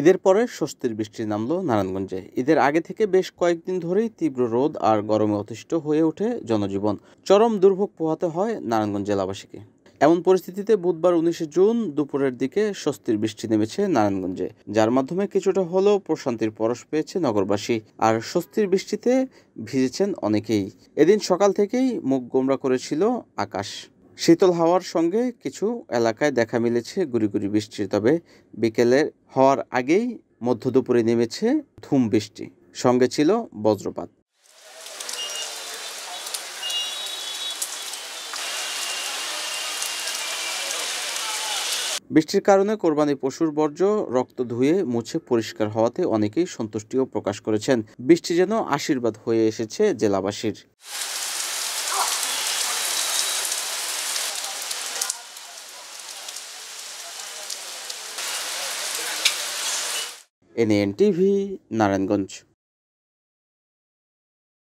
ঈদের পরে স্বস্তির বৃষ্টি নামল নারায়ণগঞ্জে ঈদের আগে থেকে বেশ কয়েকদিন ধরেই তীব্র রোদ আর গরমে অতিষ্ঠ হয়ে ওঠে জনজীবন চরম দুর্ভোগ পোহাতে হয় নারায়ণগঞ্জ জেলাবাসীকে এমন পরিস্থিতিতে বুধবার উনিশে জুন দুপুরের দিকে স্বস্তির বৃষ্টি নেমেছে নারায়ণগঞ্জে যার মাধ্যমে কিছুটা হলেও প্রশান্তির পরশ পেয়েছে নগরবাসী আর স্বস্তির বৃষ্টিতে ভিজেছেন অনেকেই এদিন সকাল থেকেই মুখ গোমরা করেছিল আকাশ শীতল হাওয়ার সঙ্গে কিছু এলাকায় দেখা মিলেছে গুড়ি গুড়ি বৃষ্টির তবে বিকেলের হওয়ার আগেই মধ্য দুপুরে নেমেছে ধুম বৃষ্টি সঙ্গে ছিল বজ্রপাত বৃষ্টির কারণে কোরবানি পশুর বর্জ্য রক্ত ধুয়ে মুছে পরিষ্কার হওয়াতে অনেকেই সন্তুষ্টিও প্রকাশ করেছেন বৃষ্টি যেন আশীর্বাদ হয়ে এসেছে জেলাবাসীর এনএন টিভি নারায়ণগঞ্জ